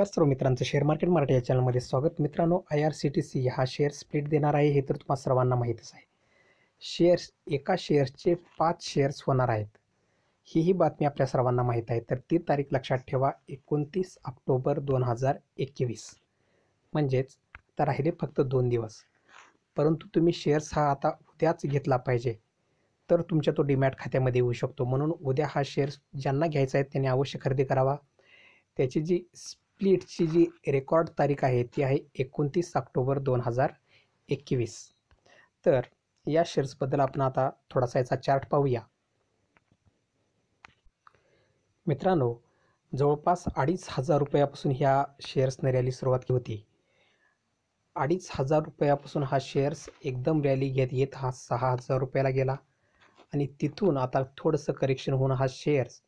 नमस्कार सर्व मित्रांचं share market Marathi या चॅनलमध्ये स्वागत मित्रांनो I R C T C हा शेअर स्प्लिट देणार आहे हे तर तुम्हाला सर्वांना माहीतच आहे शेअर्स एका शेअर्सचे पाच शेअर्स होणार आहेत ही ही बातमी आपल्या सर्वांना माहीत आहे तर ती तारीख लक्षात ठेवा एकोणतीस ऑक्टोबर दोन हजार एकवीस म्हणजेच आता राहिले फक्त दोन दिवस परंतु तुम्ही शेअर्स हा आता उद्याच घेतला पाहिजे तर तुमच्या तो डीमॅट खात्यामध्ये येऊ शकतो म्हणून उद्या हा शेअर्स ज्यांना घ्यायचा आहे त्यांनी अवश्य खरेदी करावा त्याची जी प्लीटची जी रेकॉर्ड तारीख आहे ती आहे एकोणतीस ऑक्टोबर दोन हजार एकवीस तर या शेअर्सबद्दल आपण आता थोडासा याचा चार्ट पाहूया मित्रांनो जवळपास अडीच हजार रुपयापासून ह्या शेअर्सने रॅली सुरुवात केली होती अडीच हजार रुपयापासून हा शेअर्स एकदम रॅली घेत येत हा सहा हजार रुपयाला गेला आणि तिथून आता थोडंसं करेक्शन होऊन हा शेअर्स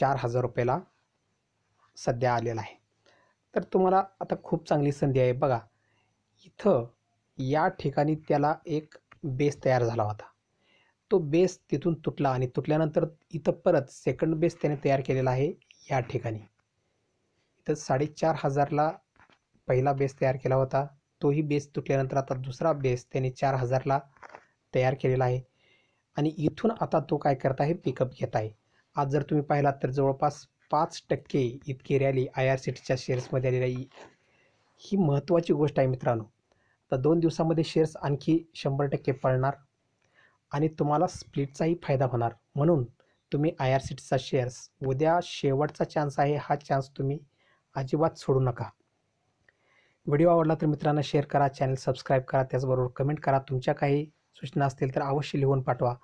चार हजार रुपयाला सध्या आलेला आहे तर तुम्हाला आता खूप चांगली संधी आहे बघा इथं या ठिकाणी त्याला एक बेस तयार झाला होता तो बेस तिथून तुटला आणि तुटल्यानंतर इथं परत सेकंड बेस त्याने तयार केलेला आहे या ठिकाणी इथं साडेचार हजारला पहिला बेस तयार केला होता तोही बेस तुटल्यानंतर आता दुसरा बेस त्याने चार हजारला तयार केलेला आहे आणि इथून आता तो काय करत आहे पिकअप घेत आहे आज जर तुम्ही पाहिलात तर जवळपास पाच टक्के इतकी रॅली आय आर सी टीच्या शेअर्समध्ये आलेली आहे ही महत्त्वाची गोष्ट आहे मित्रांनो तर दोन दिवसामध्ये शेअर्स आणखी शंभर टक्के पडणार आणि तुम्हाला स्प्लिटचाही फायदा होणार म्हणून तुम्ही आय आर सी टीचा शेअर्स उद्या शेवटचा चान्स आहे हा चान्स तुम्ही अजिबात सोडू नका व्हिडिओ आवडला तर मित्रांनो शेअर करा चॅनल सबस्क्राईब करा त्याचबरोबर कमेंट करा तुमच्या काही सूचना असतील तर अवश्य लिहून पाठवा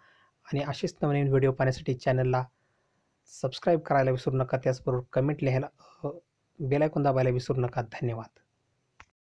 आणि असेच नवनवीन व्हिडिओ पाहण्यासाठी चॅनलला सबस्क्राईब करायला विसरू नका त्याचबरोबर कमेंट लिहायला बेलायकून दाबायला विसरू नका धन्यवाद